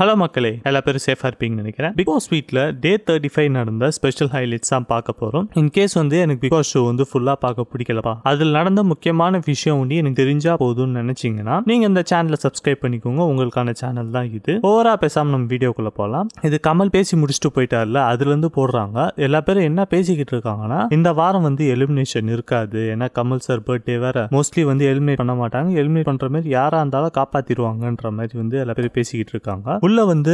hello மக்களே எல்லா பேரும் சேஃபாக இருப்பீங்கன்னு நினைக்கிறேன் பிக் பாஸ் வீட்டில் டே தேர்ட்டி ஃபைவ் நடந்த ஸ்பெஷல் ஹைலைட்ஸ் தான் பார்க்க போகிறோம் கேஸ் வந்து எனக்கு பிக் பாஸ் ஷோ வந்து ஃபுல்லாக பார்க்க பிடிக்கலப்பா அதில் நடந்த முக்கியமான விஷயம் ஒன்று எனக்கு தெரிஞ்சா போதும்னு நினச்சிங்கன்னா நீங்கள் இந்த சேனலை சப்ஸ்கிரைப் பண்ணிக்கோங்க உங்களுக்கான சேனல் தான் இது ஓவரா பேசாமல் நம்ம வீடியோக்குள்ளே போகலாம் இது கமல் பேசி முடிச்சுட்டு போயிட்டார்ல அதுலேருந்து போடுறாங்க எல்லா பேரும் என்ன பேசிக்கிட்டு இருக்காங்கன்னா இந்த வாரம் வந்து எலிமினேஷன் இருக்காது ஏன்னா கமல் சார் பர்த்டே வேற மோஸ்ட்லி வந்து எலிமினேட் பண்ண மாட்டாங்க எலிமினேட் பண்ணுற மாதிரி யாராக இருந்தாலும் காப்பாற்றிடுவாங்கன்ற மாதிரி வந்து எல்லா பேரும் பேசிக்கிட்டு இருக்காங்க உள்ள வந்து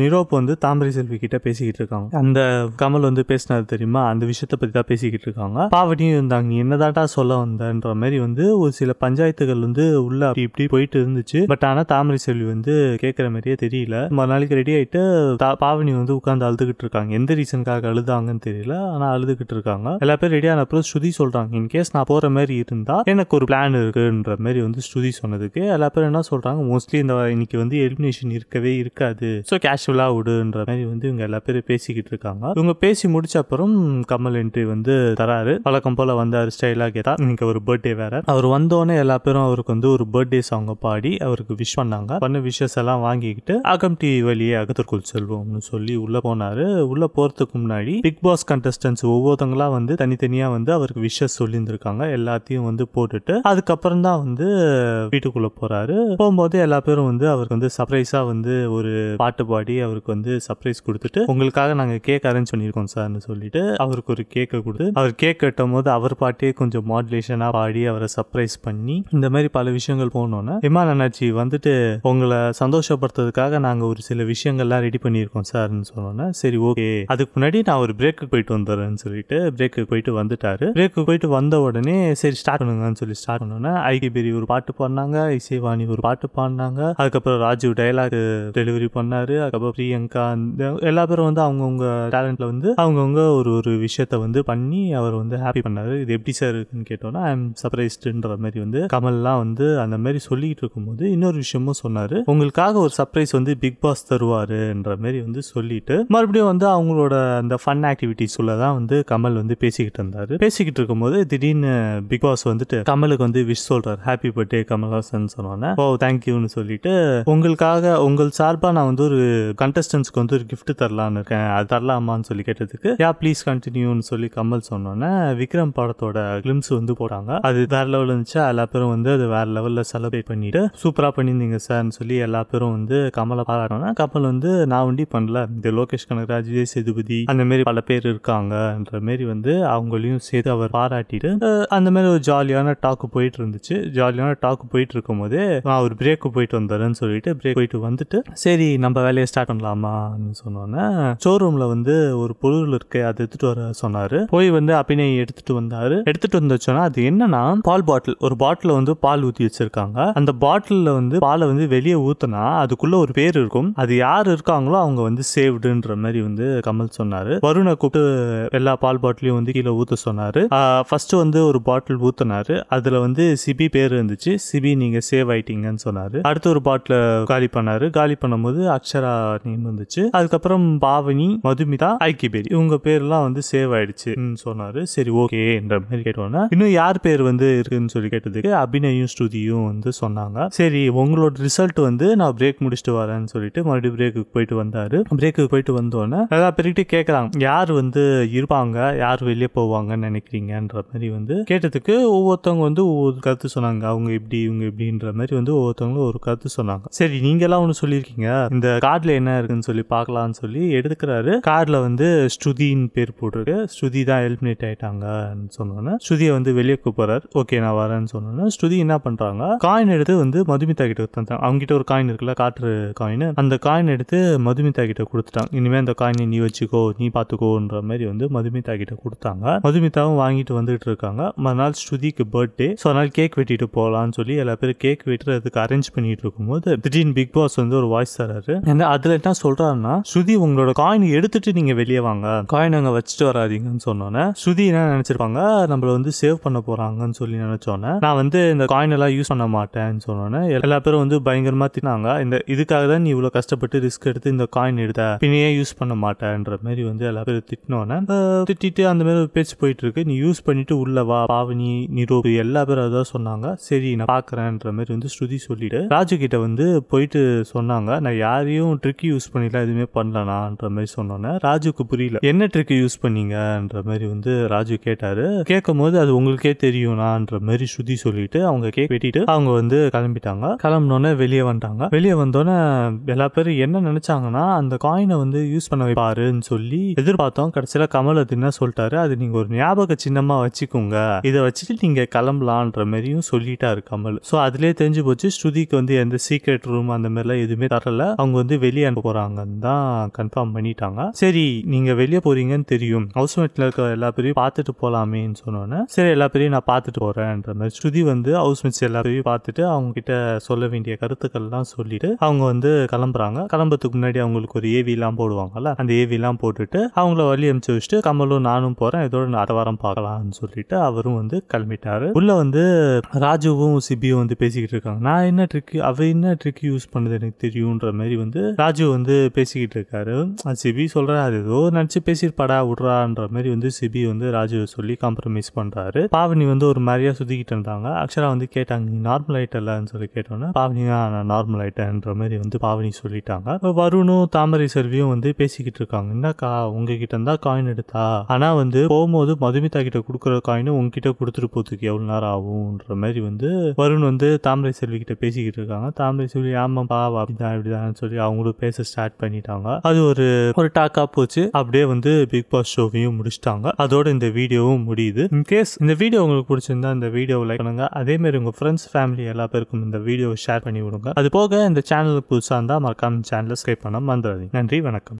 நிரோப் வந்து தாமரை செல்வி கிட்ட பேசிக்கிட்டு இருக்காங்க அந்த கமல் வந்து பேசினது தெரியுமா அந்த விஷயத்த பத்தி தான் பேசிக்கிட்டு இருக்காங்க பாவடியும் இருந்தாங்க நீ என்னதாட்டா சொல்ல வந்தன்ற மாதிரி வந்து ஒரு சில பஞ்சாயத்துகள் வந்து உள்ள அப்படி இப்படி போயிட்டு இருந்துச்சு பட் ஆனா தாமரை செல்வி வந்து கேட்கற மாதிரியே தெரியல மறுநாளைக்கு ரெடி ஆயிட்டு பாவனி வந்து உட்காந்து அழுதுகிட்டு இருக்காங்க எந்த ரீசனுக்காக அழுதாங்கன்னு தெரியல ஆனா அழுதுகிட்டு இருக்காங்க எல்லா பேரும் ரெடி ஆன அப்புறம் ஸ்ருதி சொல்றாங்க கேஸ் நான் போற மாதிரி இருந்தா எனக்கு ஒரு பிளான் இருக்குன்ற மாதிரி வந்து ஸ்ருதி சொன்னதுக்கு எல்லா பேரும் என்ன சொல்றாங்க மோஸ்ட்லி இந்த இன்னைக்கு வந்து எலிமினேஷன் இருக்கவே இருக்கு இருக்காது ஸோ கேஷுவலாக விடுன்ற மாதிரி வந்து இவங்க எல்லா பேரும் பேசிக்கிட்டு இருக்காங்க இவங்க பேசி முடிச்ச அப்புறம் கமல் என்ட்ரி வந்து தராரு பழக்கம் போல் வந்தார் ஸ்டைலாக கேட்டா இன்னைக்கு ஒரு பர்த்டே வேற அவர் வந்தோடனே எல்லா பேரும் அவருக்கு வந்து ஒரு பர்த்டே சாங்க பாடி அவருக்கு விஷ் பண்ணாங்க பண்ண விஷஸ் எல்லாம் வாங்கிக்கிட்டு அகம்டி வழியே அகத்திற்குள் செல்வோம்னு சொல்லி உள்ள போனாரு உள்ள போறதுக்கு முன்னாடி பிக் பாஸ் கண்டஸ்டன்ஸ் ஒவ்வொருத்தங்களா வந்து தனித்தனியா வந்து அவருக்கு விஷஸ் இருந்திருக்காங்க எல்லாத்தையும் வந்து போட்டுட்டு அதுக்கப்புறம் தான் வந்து வீட்டுக்குள்ள போறாரு போகும்போது எல்லா பேரும் வந்து அவருக்கு வந்து சர்ப்ரைஸா வந்து ஒரு ஒரு பாட்டு பாடி அவருக்கு வந்து சர்ப்ரைஸ் கொடுத்துட்டு உங்களுக்காக நாங்கள் கேக் அரேஞ்ச் பண்ணியிருக்கோம் சார்னு சொல்லிட்டு அவருக்கு ஒரு கேக்கை கொடுத்து அவர் கேக் கட்டும் போது அவர் பாட்டியே கொஞ்சம் மாடுலேஷனாக பாடி அவரை சர்ப்ரைஸ் பண்ணி இந்த மாதிரி பல விஷயங்கள் போனோன்னே விமான அண்ணாச்சி வந்துட்டு உங்களை சந்தோஷப்படுத்துறதுக்காக நாங்கள் ஒரு சில விஷயங்கள்லாம் ரெடி பண்ணியிருக்கோம் சார்னு சொன்னோன்னே சரி ஓகே அதுக்கு முன்னாடி நான் ஒரு பிரேக்கு போயிட்டு வந்துடுறேன்னு சொல்லிட்டு பிரேக்கு போயிட்டு வந்துட்டாரு பிரேக்கு போயிட்டு வந்த உடனே சரி ஸ்டார்ட் பண்ணுங்கன்னு சொல்லி ஸ்டார்ட் பண்ணோன்னே ஐகி ஒரு பாட்டு பாடினாங்க இசைவாணி ஒரு பாட்டு பாடினாங்க அதுக்கப்புறம் ராஜீவ் டைலாக் டெலிவரி பண்ணார் அதுக்கப்புறம் பிரியங்கா அந்த எல்லா பேரும் வந்து அவங்கவுங்க டேலண்ட்டில் வந்து அவங்கவுங்க ஒரு ஒரு விஷயத்த வந்து பண்ணி அவர் வந்து ஹாப்பி பண்ணார் இது எப்படி சார் இருக்குன்னு கேட்டோம்னா ஐ எம் சர்ப்ரைஸ்டுன்ற மாதிரி வந்து கமல்லாம் வந்து அந்த மாதிரி சொல்லிக்கிட்டு இருக்கும்போது இன்னொரு விஷயமும் சொன்னார் உங்களுக்காக ஒரு சர்ப்ரைஸ் வந்து பிக் பாஸ் தருவாருன்ற மாதிரி வந்து சொல்லிட்டு மறுபடியும் வந்து அவங்களோட அந்த ஃபன் ஆக்டிவிட்டிஸ்குள்ள தான் வந்து கமல் வந்து பேசிக்கிட்டு இருந்தார் பேசிக்கிட்டு இருக்கும்போது திடீர்னு பிக் பாஸ் வந்துட்டு கமலுக்கு வந்து விஷ் சொல்றாரு ஹாப்பி பர்த்டே கமல்ஹாசன் சொன்னோன்னே ஓ oh, தேங்க்யூன்னு சொல்லிட்டு உங்களுக்காக உங்கள் சார் சார்பாக நான் வந்து ஒரு கண்டஸ்டன்ஸ்க்கு வந்து ஒரு கிஃப்ட் தரலான்னு இருக்கேன் அது தரலாமான்னு சொல்லி கேட்டதுக்கு யா ப்ளீஸ் கண்டினியூன்னு சொல்லி கமல் சொன்னோன்னே விக்ரம் படத்தோட கிளிம்ஸ் வந்து போட்டாங்க அது வேற லெவலில் இருந்துச்சு எல்லா பேரும் வந்து அது வேற லெவலில் செலிப்ரேட் பண்ணிட்டு சூப்பராக பண்ணியிருந்தீங்க சார்னு சொல்லி எல்லா பேரும் வந்து கமலை பாராட்டோன்னா கமல் வந்து நான் வண்டி பண்ணல இந்த லோகேஷ் கனகராஜ் விஜய் சேதுபதி அந்த மாதிரி பல பேர் இருக்காங்கன்ற மாதிரி வந்து அவங்களையும் சேர்த்து அவர் பாராட்டிட்டு அந்த மாதிரி ஒரு ஜாலியான டாக்கு போயிட்டு இருந்துச்சு ஜாலியான டாக்கு போயிட்டு இருக்கும் போதே நான் ஒரு பிரேக்கு போயிட்டு வந்தாருன்னு சொல்லிட்டு பிரேக் போயிட்டு வந்துட்டு சரி நம்ம வேலையை ஸ்டார்ட் பண்ணலாமா அப்படின்னு சொன்னோன்னே ஷோரூமில் வந்து ஒரு பொருள் இருக்கு அதை எடுத்துகிட்டு வர சொன்னார் போய் வந்து அப்பினை எடுத்துகிட்டு வந்தார் எடுத்துகிட்டு வந்துச்சோன்னா அது என்னன்னா பால் பாட்டில் ஒரு பாட்டில் வந்து பால் ஊற்றி வச்சிருக்காங்க அந்த பாட்டிலில் வந்து பாலை வந்து வெளியே ஊற்றினா அதுக்குள்ளே ஒரு பேர் இருக்கும் அது யார் இருக்காங்களோ அவங்க வந்து சேவ்டுன்ற மாதிரி வந்து கமல் சொன்னார் வருணை கூப்பிட்டு எல்லா பால் பாட்டிலையும் வந்து கீழே ஊற்ற சொன்னார் ஃபர்ஸ்ட் வந்து ஒரு பாட்டில் ஊற்றினார் அதில் வந்து சிபி பேர் இருந்துச்சு சிபி நீங்கள் சேவ் ஆயிட்டீங்கன்னு சொன்னார் அடுத்து ஒரு பாட்டில் காலி பண்ணார் காலி பண்ண பண்ணும்போது அக்ஷரா நேம் வந்துச்சு அதுக்கப்புறம் பாவனி மதுமிதா ஐக்கிபேரி இவங்க பேர்லாம் வந்து சேவ் ஆயிடுச்சு சொன்னாரு சரி ஓகே என்ற மாதிரி கேட்டோன்னா இன்னும் யார் பேர் வந்து இருக்குன்னு சொல்லி கேட்டதுக்கு அபிநயும் ஸ்ருதியும் வந்து சொன்னாங்க சரி உங்களோட ரிசல்ட் வந்து நான் பிரேக் முடிச்சுட்டு வரேன்னு சொல்லிட்டு மறுபடியும் பிரேக்குக்கு போயிட்டு வந்தாரு பிரேக்குக்கு போயிட்டு வந்தோடனே எல்லா பேருக்கிட்டே கேட்கறாங்க யார் வந்து இருப்பாங்க யார் வெளியே போவாங்கன்னு நினைக்கிறீங்கன்ற மாதிரி வந்து கேட்டதுக்கு ஒவ்வொருத்தவங்க வந்து ஒவ்வொரு கருத்து சொன்னாங்க அவங்க இப்படி இவங்க இப்படின்ற மாதிரி வந்து ஒவ்வொருத்தவங்களும் ஒரு கருத்து சொன்னாங்க சரி நீங்க எல்லாம் ஒன்று சொல்லியிருக்கீங்க இருக்கீங்க இந்த கார்டில் என்ன இருக்குன்னு சொல்லி பார்க்கலாம்னு சொல்லி எடுத்துக்கிறாரு கார்டில் வந்து ஸ்ருதின்னு பேர் போட்டிருக்கு ஸ்ருதி தான் எலிமினேட் ஆயிட்டாங்கன்னு சொன்னோன்னே ஸ்ருதியை வந்து வெளியே கூப்பிட்றாரு ஓகே நான் வரேன்னு சொன்னோன்னே ஸ்ருதி என்ன பண்ணுறாங்க காயின் எடுத்து வந்து மதுமிதா கிட்ட தந்தாங்க அவங்ககிட்ட ஒரு காயின் இருக்குல்ல காற்று காயின் அந்த காயின் எடுத்து மதுமிதா கிட்ட கொடுத்துட்டாங்க இனிமேல் அந்த காயினை நீ வச்சுக்கோ நீ பார்த்துக்கோன்ற மாதிரி வந்து மதுமிதா கிட்ட கொடுத்தாங்க மதுமிதாவும் வாங்கிட்டு வந்துட்டு இருக்காங்க மறுநாள் ஸ்ருதிக்கு பர்த்டே ஸோ அதனால் கேக் வெட்டிட்டு போகலான்னு சொல்லி எல்லா பேரும் கேக் வெட்டுறதுக்கு அரேஞ்ச் பண்ணிட்டு இருக்கும்போது திடீர்னு பிக் பாஸ் வந்து ஒரு வாய்ஸ் மெசேஜ் தராரு அதுல என்ன சொல்றாருன்னா ஸ்ருதி உங்களோட காயின் எடுத்துட்டு நீங்க வெளியே வாங்க காயின் அங்க வச்சுட்டு வராதிங்கன்னு சொன்னோன்னே ஸ்ருதி என்ன நினைச்சிருப்பாங்க நம்மள வந்து சேவ் பண்ண போறாங்கன்னு சொல்லி நினைச்சோன்னே நான் வந்து இந்த காயின் எல்லாம் யூஸ் பண்ண மாட்டேன்னு சொன்னோன்னே எல்லா பேரும் வந்து பயங்கரமா தின்னாங்க இந்த இதுக்காக தான் நீ இவ்வளவு கஷ்டப்பட்டு ரிஸ்க் எடுத்து இந்த காயின் எடுத்த பின்னையே யூஸ் பண்ண மாட்டேன்ற மாதிரி வந்து எல்லா பேரும் திட்டினோன்னே திட்டிட்டு அந்த மாதிரி பேச்சு போயிட்டு இருக்கு நீ யூஸ் பண்ணிட்டு உள்ள வா பாவனி நிரூபி எல்லா பேரும் அதான் சொன்னாங்க சரி நான் பாக்குறேன்ற மாதிரி வந்து ஸ்ருதி சொல்லிட்டு ராஜு கிட்ட வந்து போயிட்டு சொன்னாங்க நான் யாரையும் ட்ரிக் யூஸ் பண்ணிலாம் எதுவுமே பண்ணலனான்ற மாதிரி சொன்னோன்னே ராஜுக்கு புரியல என்ன ட்ரிக் யூஸ் பண்ணீங்கன்ற மாதிரி வந்து ராஜு கேட்டாரு கேட்கும் போது அது உங்களுக்கே தெரியும்னான்ற மாதிரி ஸ்ருதி சொல்லிட்டு அவங்க கேக் வெட்டிட்டு அவங்க வந்து கிளம்பிட்டாங்க கிளம்பினோடனே வெளியே வந்துட்டாங்க வெளியே வந்தோடனே எல்லா பேரும் என்ன நினைச்சாங்கன்னா அந்த காயினை வந்து யூஸ் பண்ண வைப்பாருன்னு சொல்லி எதிர்பார்த்தோம் கடைசியில் கமல் அது என்ன சொல்லிட்டாரு அது நீங்க ஒரு ஞாபக சின்னமா வச்சுக்கோங்க இதை வச்சுட்டு நீங்க கிளம்பலான்ற மாதிரியும் சொல்லிட்டாரு கமல் ஸோ அதுலேயே தெரிஞ்சு போச்சு ஸ்ருதிக்கு வந்து எந்த சீக்ரெட் ரூம் அந்த மாதிரிலாம் எதுவுமே தரல ஏப்ரலில் அவங்க வந்து வெளியே அனுப்ப போறாங்கன்னு தான் கன்ஃபார்ம் பண்ணிட்டாங்க சரி நீங்கள் வெளியே போறீங்கன்னு தெரியும் ஹவுஸ் மேட்ல இருக்கிற எல்லா பேரையும் பார்த்துட்டு போகலாமேன்னு சொன்னோன்னே சரி எல்லா பேரையும் நான் பார்த்துட்டு போகிறேன்ற மாதிரி ஸ்ருதி வந்து ஹவுஸ் மேட்ஸ் எல்லாரையும் பார்த்துட்டு அவங்க கிட்ட சொல்ல வேண்டிய கருத்துக்கள்லாம் சொல்லிட்டு அவங்க வந்து கிளம்புறாங்க கிளம்புறதுக்கு முன்னாடி அவங்களுக்கு ஒரு ஏவிலாம் போடுவாங்கல்ல அந்த ஏவிலாம் போட்டுட்டு அவங்கள வழி அமைச்சு வச்சுட்டு கமலும் நானும் போகிறேன் இதோட நான் வாரம் பார்க்கலாம்னு சொல்லிட்டு அவரும் வந்து கிளம்பிட்டாரு உள்ள வந்து ராஜுவும் சிபியும் வந்து பேசிக்கிட்டு இருக்காங்க நான் என்ன ட்ரிக் அவ என்ன ட்ரிக் யூஸ் பண்ணது எனக்கு தெரியும் அப்படின்ற மாதிரி வந்து ராஜு வந்து பேசிக்கிட்டு இருக்காரு சிபி சொல்கிற அது ஏதோ நினச்சி பேசியிருப்பாடா விட்றான்ற மாதிரி வந்து சிபி வந்து ராஜு சொல்லி காம்ப்ரமைஸ் பண்ணுறாரு பாவனி வந்து ஒரு மாதிரியாக சுத்திக்கிட்டு இருந்தாங்க அக்ஷரா வந்து கேட்டாங்க நீ நார்மல் ஆகிட்டலன்னு சொல்லி கேட்டோன்னே பாவனி தான் நார்மல் ஆகிட்டேன்ற மாதிரி வந்து பாவனி சொல்லிட்டாங்க வருணும் தாமரை செல்வியும் வந்து பேசிக்கிட்டு இருக்காங்க என்னக்கா உங்ககிட்ட இருந்தால் காயின் எடுத்தா ஆனால் வந்து போகும்போது மதுமிதா கிட்ட கொடுக்குற காயினும் உங்ககிட்ட கொடுத்துட்டு போகிறதுக்கு எவ்வளோ நேரம் ஆகும்ன்ற மாதிரி வந்து வருண் வந்து தாமரை செல்வி கிட்ட பேசிக்கிட்டு இருக்காங்க தாமரை செல்வி பாவா அப்படிதான் இப்படிதான் சொல்லி அவங்களும் பேச ஸ்டார்ட் பண்ணிட்டாங்க அது ஒரு ஒரு டாக்கா போச்சு அப்படியே வந்து பிக் பாஸ் ஷோவையும் முடிச்சிட்டாங்க அதோட இந்த வீடியோவும் முடியுது இன்கேஸ் இந்த வீடியோ உங்களுக்கு பிடிச்சிருந்தா இந்த வீடியோ லைக் பண்ணுங்க அதே மாதிரி உங்க ஃப்ரெண்ட்ஸ் ஃபேமிலி எல்லா பேருக்கும் இந்த வீடியோ ஷேர் பண்ணி விடுங்க அது போக இந்த சேனலுக்கு புதுசாக இருந்தால் மறக்காம சேனலை சப்ஸ்கிரைப் பண்ண மறந்துடாதீங்க நன்றி வணக்கம்